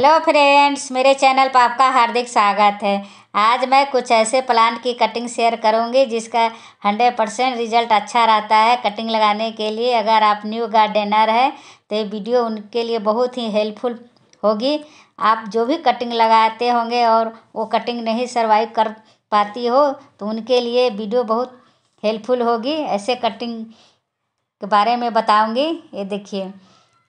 hello friends मेरे channel पर आपका हार्दिक स्वागत है आज मैं कुछ ऐसे प्लांट की कटिंग शेयर करूंगी जिसका हंड्रेड परसेंट रिजल्ट अच्छा रहता है कटिंग लगाने के लिए अगर आप न्यू गार्डनर है तो ये वीडियो उनके लिए बहुत ही हेल्पफुल होगी आप जो भी कटिंग लगाते होंगे और वो कटिंग नहीं सर्वाइव कर पाती हो तो उनके लिए वीडियो बहुत हेल्पफुल होगी ऐसे कटिंग के बारे में बताऊँगी ये देखिए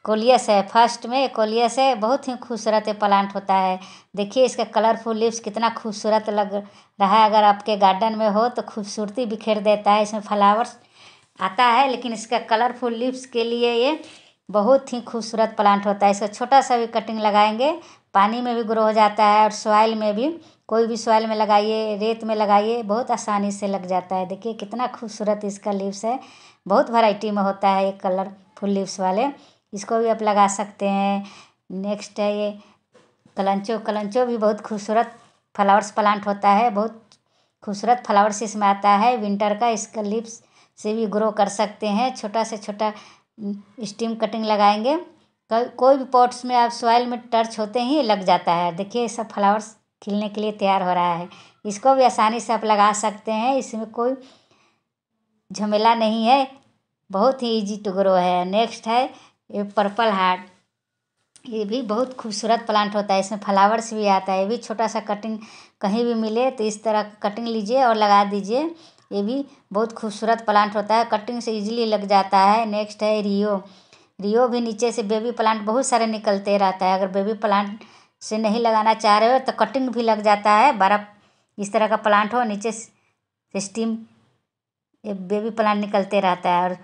कोलियस है फर्स्ट में कोलियस है बहुत ही खूबसूरत ये प्लांट होता है देखिए इसका कलरफुल लिप्स कितना खूबसूरत लग रहा है अगर आपके गार्डन में हो तो खूबसूरती बिखेर देता है इसमें फ्लावर्स आता है लेकिन इसका कलरफुल लिप्स के लिए ये बहुत ही खूबसूरत प्लांट होता है इसका छोटा सा भी कटिंग लगाएंगे पानी में भी ग्रो हो जाता है और सॉइल में भी कोई भी सॉइल में लगाइए रेत में लगाइए बहुत आसानी से लग जाता है देखिए कितना खूबसूरत इसका लिप्स है बहुत वैरायटी में होता है ये कलरफुल लिप्स वाले इसको भी आप लगा सकते हैं नेक्स्ट है ये कलंचो कलंचो भी बहुत खूबसूरत फ्लावर्स प्लांट होता है बहुत खूबसूरत फ्लावर्स इसमें आता है विंटर का इसका लिप्स से भी ग्रो कर सकते हैं छोटा से छोटा स्टीम हम्म, कटिंग लगाएंगे कोई भी पॉट्स में आप सॉइल में टर्च होते ही लग जाता है देखिए सब फ्लावर्स खिलने के लिए तैयार हो रहा है इसको भी आसानी से आप लगा सकते हैं इसमें कोई झमेला नहीं है बहुत ही इजी टू ग्रो है नेक्स्ट है ये पर्पल हार्ट ये भी बहुत खूबसूरत प्लांट होता है इसमें फ्लावर्स भी आता है ये भी छोटा सा कटिंग कहीं भी मिले तो इस तरह कटिंग लीजिए और लगा दीजिए ये भी बहुत खूबसूरत प्लांट होता है कटिंग से इजीली लग जाता है नेक्स्ट है रियो रियो भी नीचे से बेबी प्लांट बहुत सारे निकलते रहता है अगर बेबी प्लांट से नहीं लगाना चाह रहे हो तो कटिंग भी लग जाता है बारह इस तरह का प्लांट हो नीचे से स्टीम बेबी प्लांट निकलते रहता है और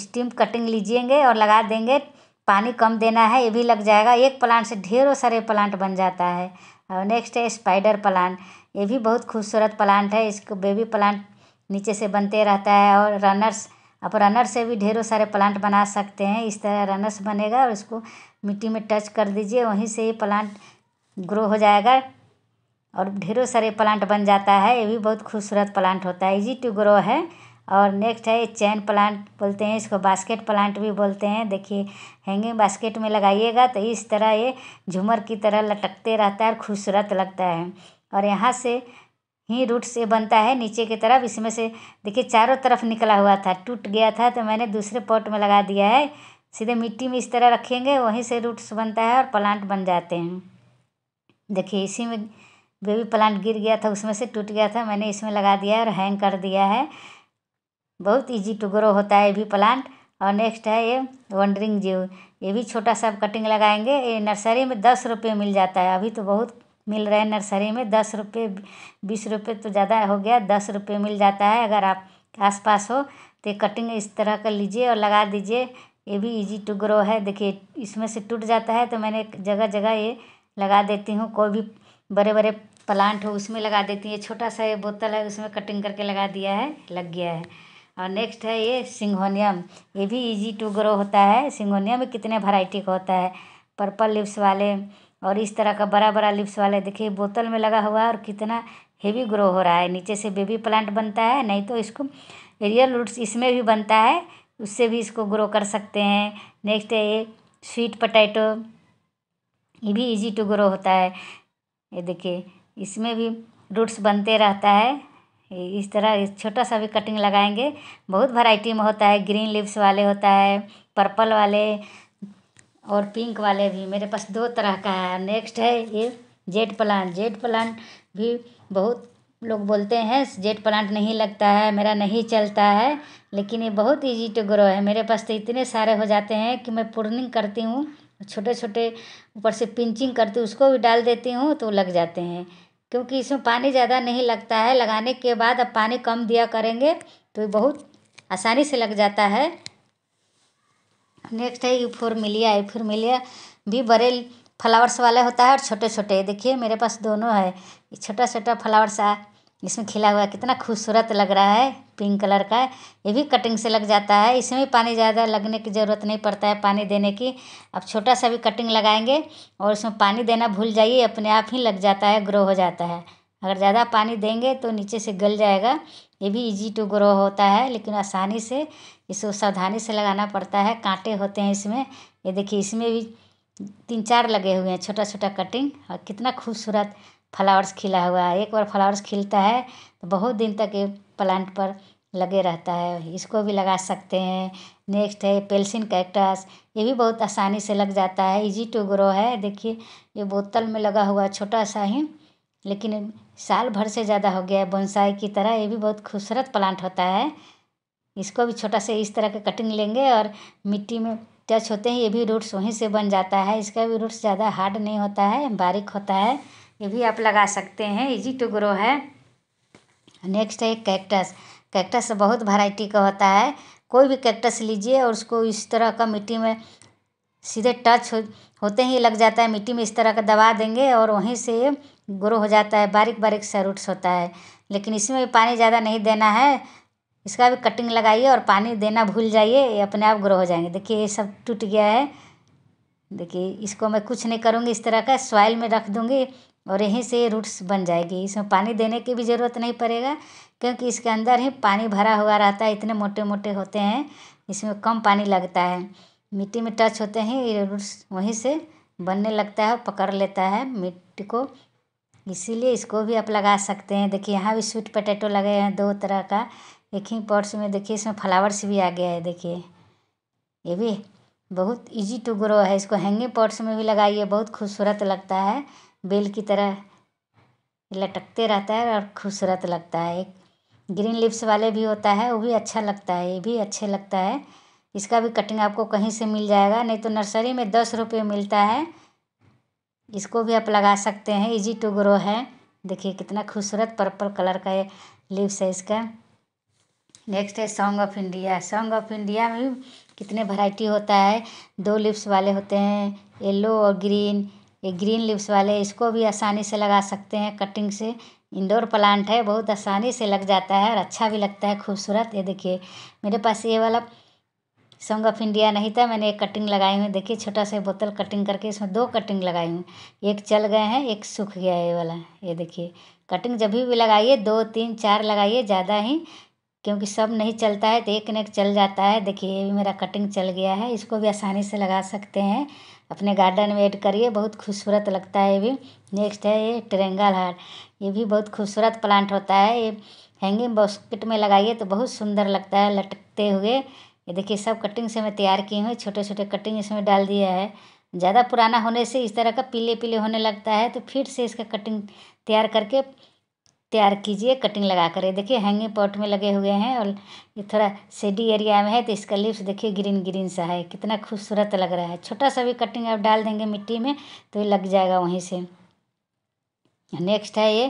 स्टीम कटिंग लीजिएंगे और लगा देंगे पानी कम देना है ये भी लग जाएगा एक प्लांट से ढेरों सारे प्लांट बन जाता है और नेक्स्ट है स्पाइडर प्लांट ये भी बहुत खूबसूरत प्लांट है इसको बेबी प्लांट नीचे से बनते रहता है और रनर्स आप रनर से भी ढेरों सारे प्लांट बना सकते हैं इस तरह रनर्स बनेगा और इसको मिट्टी में टच कर दीजिए वहीं से ये प्लांट ग्रो हो जाएगा और ढेरों सारे प्लांट बन जाता है ये भी बहुत खूबसूरत प्लांट होता है इजी टू ग्रो है और नेक्स्ट है चैन प्लांट बोलते हैं इसको बास्केट प्लांट भी बोलते हैं देखिए हैंगिंग बास्केट में लगाइएगा तो इस तरह ये झूमर की तरह लटकते रहता है और खूबसूरत लगता है और यहाँ से ही रूट से बनता है नीचे की तरफ इसमें से देखिए चारों तरफ निकला हुआ था टूट गया था तो मैंने दूसरे पॉट में लगा दिया है सीधे मिट्टी में इस तरह रखेंगे वहीं से रूट्स बनता है और प्लांट बन जाते हैं देखिए इसी में बेबी प्लांट गिर गया था उसमें से टूट गया था मैंने इसमें लगा दिया है और हैंग कर दिया है बहुत ईजी टू ग्रो होता है ये भी प्लांट और नेक्स्ट है ये वंडरिंग जीव ये भी छोटा सा कटिंग लगाएंगे ये नर्सरी में दस रुपये मिल जाता है अभी तो बहुत मिल रहे हैं नर्सरी में दस रुपये बीस रुपये तो ज़्यादा हो गया दस रुपये मिल जाता है अगर आप आस पास हो तो कटिंग इस तरह का लीजिए और लगा दीजिए ये भी इजी टू ग्रो है देखिए इसमें से टूट जाता है तो मैंने जगह जगह ये लगा देती हूँ कोई भी बड़े बड़े प्लांट हो उसमें लगा देती हूँ ये छोटा सा ये बोतल है उसमें कटिंग करके लगा दिया है लग गया है और नेक्स्ट है ये सिंघोनियम ये भी इजी टू ग्रो होता है सिंघोनियम में कितने वैरायटी का होता है पर्पल लिप्स वाले और इस तरह का बड़ा बड़ा लिप्स वाले देखिए बोतल में लगा हुआ है और कितना हेवी ग्रो हो रहा है नीचे से बेबी प्लांट बनता है नहीं तो इसको एरियल रूट्स इसमें भी बनता है उससे भी इसको ग्रो कर सकते हैं नेक्स्ट है ये स्वीट पटैटो ये भी इजी टू ग्रो होता है ये देखिए इसमें भी रूट्स बनते रहता है इस तरह छोटा सा भी कटिंग लगाएंगे बहुत वैरायटी में होता है ग्रीन लिप्स वाले होता है पर्पल वाले और पिंक वाले भी मेरे पास दो तरह का है नेक्स्ट है ये जेड प्लांट जेड प्लांट भी बहुत लोग बोलते हैं जेड प्लांट नहीं लगता है मेरा नहीं चलता है लेकिन ये बहुत इजी टू ग्रो है मेरे पास तो इतने सारे हो जाते हैं कि मैं पुर्निंग करती हूँ छोटे छोटे ऊपर से पिंचिंग करती हूँ उसको भी डाल देती हूँ तो लग जाते हैं क्योंकि इसमें पानी ज़्यादा नहीं लगता है लगाने के बाद अब पानी कम दिया करेंगे तो बहुत आसानी से लग जाता है नेक्स्ट है यूफोरमिलिया यूफोरमिलिया भी बड़े फ्लावर्स वाला होता है और छोटे छोटे देखिए मेरे पास दोनों है छोटा छोटा फ्लावर्स इसमें खिला हुआ कितना खूबसूरत लग रहा है पिंक कलर का ये भी कटिंग से लग जाता है इसमें भी पानी ज़्यादा लगने की ज़रूरत नहीं पड़ता है पानी देने की अब छोटा सा भी कटिंग लगाएंगे और इसमें पानी देना भूल जाइए अपने आप ही लग जाता है ग्रो हो जाता है अगर ज़्यादा पानी देंगे तो नीचे से गल जाएगा ये भी इजी टू ग्रो होता है लेकिन आसानी से इसको सावधानी से लगाना पड़ता है कांटे होते हैं इसमें ये देखिए इसमें भी तीन चार लगे हुए हैं छोटा छोटा कटिंग और कितना खूबसूरत फ्लावर्स खिला हुआ है एक बार फ्लावर्स खिलता है तो बहुत दिन तक ये प्लांट पर लगे रहता है इसको भी लगा सकते हैं नेक्स्ट है पेल्सिन कैक्टस ये भी बहुत आसानी से लग जाता है इजी टू ग्रो है देखिए ये बोतल में लगा हुआ छोटा सा ही लेकिन साल भर से ज़्यादा हो गया है बोनसाई की तरह ये भी बहुत खूबसूरत प्लांट होता है इसको भी छोटा से इस तरह के कटिंग लेंगे और मिट्टी में टच होते हैं ये भी रूट्स वहीं से बन जाता है इसका भी रूट्स ज़्यादा हार्ड नहीं होता है बारीक होता है ये भी आप लगा सकते हैं इजी टू ग्रो है नेक्स्ट है कैक्टस कैक्टस बहुत वैरायटी का होता है कोई भी कैक्टस लीजिए और उसको इस तरह का मिट्टी में सीधे टच हो, होते ही लग जाता है मिट्टी में इस तरह का दबा देंगे और वहीं से ग्रो हो जाता है बारीक बारीक सा रूट्स होता है लेकिन इसमें भी पानी ज़्यादा नहीं देना है इसका भी कटिंग लगाइए और पानी देना भूल जाइए ये अपने आप ग्रो हो जाएंगे देखिए ये सब टूट गया है देखिए इसको मैं कुछ नहीं करूँगी इस तरह का सॉइल में रख दूँगी और यहीं से रूट्स बन जाएगी इसमें पानी देने की भी ज़रूरत नहीं पड़ेगा क्योंकि इसके अंदर ही पानी भरा हुआ रहता है इतने मोटे मोटे होते हैं इसमें कम पानी लगता है मिट्टी में टच होते हैं ये रूट्स वहीं से बनने लगता है पकड़ लेता है मिट्टी को इसीलिए इसको भी आप लगा सकते हैं देखिए यहाँ भी स्वीट पटेटो लगे हैं दो तरह का एक ही पॉट्स में देखिए इसमें फ्लावर्स भी आ गया है देखिए ये भी बहुत इजी टू ग्रो है इसको हैंगिंग पॉट्स में भी लगाइए बहुत खूबसूरत लगता है बेल की तरह लटकते रहता है और खूबसूरत लगता है एक ग्रीन लिप्स वाले भी होता है वो भी अच्छा लगता है ये भी अच्छे लगता है इसका भी कटिंग आपको कहीं से मिल जाएगा नहीं तो नर्सरी में दस रुपये मिलता है इसको भी आप लगा सकते हैं इजी टू ग्रो है देखिए कितना खूबसूरत पर्पल कलर का ये लिप्स है इसका नेक्स्ट है song of India song of India में भी कितने वैरायटी होता है दो लिप्स वाले होते हैं येलो और ग्रीन ये ग्रीन लिप्स वाले इसको भी आसानी से लगा सकते हैं कटिंग से इंडोर प्लांट है बहुत आसानी से लग जाता है और अच्छा भी लगता है खूबसूरत ये देखिए मेरे पास ये वाला सॉन्ग ऑफ इंडिया नहीं था मैंने एक कटिंग लगाई हुई देखिए छोटा सा बोतल कटिंग करके इसमें दो कटिंग लगाई हुई एक चल गए हैं एक सूख गया है ये वाला ये देखिए कटिंग जब भी लगाइए दो तीन चार लगाइए ज़्यादा ही क्योंकि सब नहीं चलता है तो एक न एक चल जाता है देखिए ये भी मेरा कटिंग चल गया है इसको भी आसानी से लगा सकते हैं अपने गार्डन में ऐड करिए बहुत खूबसूरत लगता है ये भी नेक्स्ट है ये ट्रेंगल हार ये भी बहुत खूबसूरत प्लांट होता है ये हैंगिंग बॉस्किट में लगाइए तो बहुत सुंदर लगता है लटकते हुए ये देखिए सब कटिंग से मैं तैयार की हूँ छोटे छोटे कटिंग इसमें डाल दिया है ज़्यादा पुराना होने से इस तरह का पीले पीले होने लगता है तो फिर से इसका कटिंग तैयार करके तैयार कीजिए कटिंग लगा कर देखिए हैंगिंग पॉट में लगे हुए हैं और ये थोड़ा सेडी एरिया में है तो इसका लिप्स देखिए ग्रीन ग्रीन सा है कितना खूबसूरत लग रहा है छोटा सा भी कटिंग आप डाल देंगे मिट्टी में तो ये लग जाएगा वहीं से नेक्स्ट है ये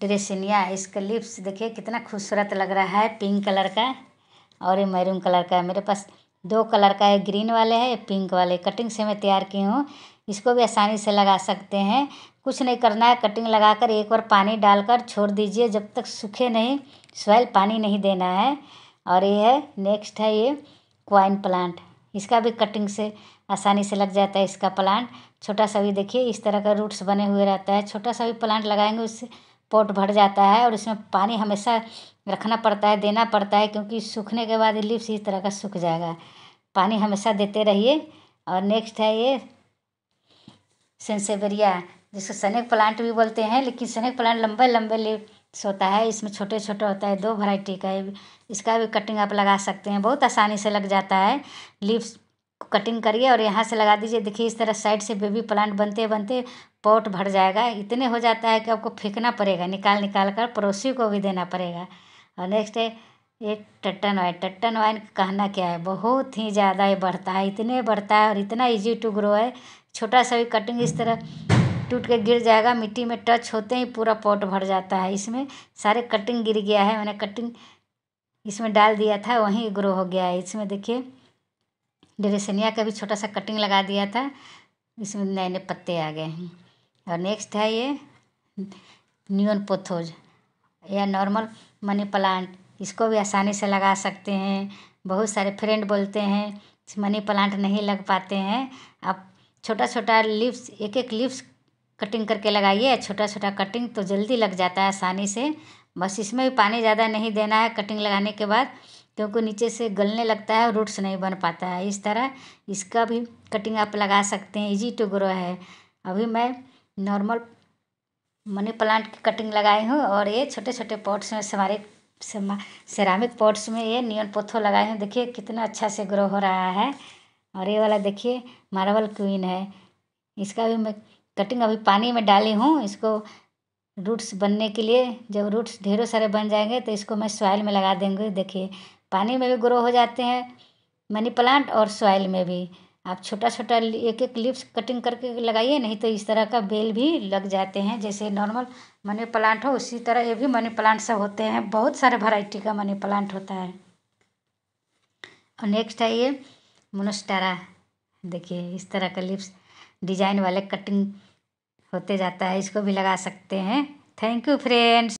ड्रेसिनिया इसका लिप्स देखिए कितना खूबसूरत लग रहा है पिंक कलर का और ये मैरून कलर का है मेरे पास दो कलर का है ग्रीन वाले है पिंक वाले कटिंग से मैं तैयार की हूँ इसको भी आसानी से लगा सकते हैं कुछ नहीं करना है कटिंग लगाकर एक बार पानी डालकर छोड़ दीजिए जब तक सूखे नहीं सॉइल पानी नहीं देना है और ये है नेक्स्ट है ये क्वाइन प्लांट इसका भी कटिंग से आसानी से लग जाता है इसका प्लांट छोटा सा भी देखिए इस तरह का रूट्स बने हुए रहता है छोटा सा भी प्लांट लगाएंगे उससे पोट भर जाता है और इसमें पानी हमेशा रखना पड़ता है देना पड़ता है क्योंकि सूखने के बाद लिप्स इस तरह का सूख जाएगा पानी हमेशा देते रहिए और नेक्स्ट है ये सेंसेबेरिया जिसको सनेक प्लांट भी बोलते हैं लेकिन सनेक प्लांट लंबे लंबे लिप्स होता है इसमें छोटे छोटे होता है दो वैरायटी का है इसका भी कटिंग आप लगा सकते हैं बहुत आसानी से लग जाता है लीव्स कटिंग करिए और यहाँ से लगा दीजिए देखिए इस तरह साइड से बेबी प्लांट बनते बनते पॉट भर जाएगा इतने हो जाता है कि आपको फेंकना पड़ेगा निकाल निकाल कर पड़ोसी को भी देना पड़ेगा और नेक्स्ट है ये टट्टन वाइन टट्टन वाइन कहना क्या है बहुत ही ज़्यादा ये बढ़ता है इतने बढ़ता है और इतना इजी टू ग्रो है छोटा सा भी कटिंग इस तरह टूट के गिर जाएगा मिट्टी में टच होते ही पूरा पॉट भर जाता है इसमें सारे कटिंग गिर गया है मैंने कटिंग इसमें डाल दिया था वहीं ग्रो हो गया है इसमें देखिए डेरेसनिया का भी छोटा सा कटिंग लगा दिया था इसमें नए नए पत्ते आ गए हैं और नेक्स्ट है ये न्यून पोथोज या नॉर्मल मनी प्लांट इसको भी आसानी से लगा सकते हैं बहुत सारे फ्रेंड बोलते हैं मनी प्लांट नहीं लग पाते हैं आप छोटा छोटा लिप्स एक एक लिप्स कटिंग करके लगाइए छोटा छोटा कटिंग तो जल्दी लग जाता है आसानी से बस इसमें भी पानी ज़्यादा नहीं देना है कटिंग लगाने के बाद क्योंकि नीचे से गलने लगता है रूट्स नहीं बन पाता है इस तरह इसका भी कटिंग आप लगा सकते हैं इजी टू ग्रो है अभी मैं नॉर्मल मनी प्लांट की कटिंग लगाई हूँ और ये छोटे छोटे पॉट्स में हमारे सेरामिक पॉट्स में ये नियन पोथो लगाए हैं देखिए कितना अच्छा से ग्रो हो रहा है और ये वाला देखिए मार्बल क्वीन है इसका भी मैं कटिंग अभी पानी में डाली हूँ इसको रूट्स बनने के लिए जब रूट्स ढेरों सारे बन जाएंगे तो इसको मैं सॉइल में लगा देंगे देखिए पानी में भी ग्रो हो जाते हैं मनी प्लांट और सॉइल में भी आप छोटा छोटा एक एक लिप्स कटिंग करके लगाइए नहीं तो इस तरह का बेल भी लग जाते हैं जैसे नॉर्मल मनी प्लांट हो उसी तरह ये भी मनी प्लांट सब होते हैं बहुत सारे वैरायटी का मनी प्लांट होता है और नेक्स्ट है ये मोनोस्टारा देखिए इस तरह का लिप्स डिजाइन वाले कटिंग होते जाता है इसको भी लगा सकते हैं थैंक यू फ्रेंड्स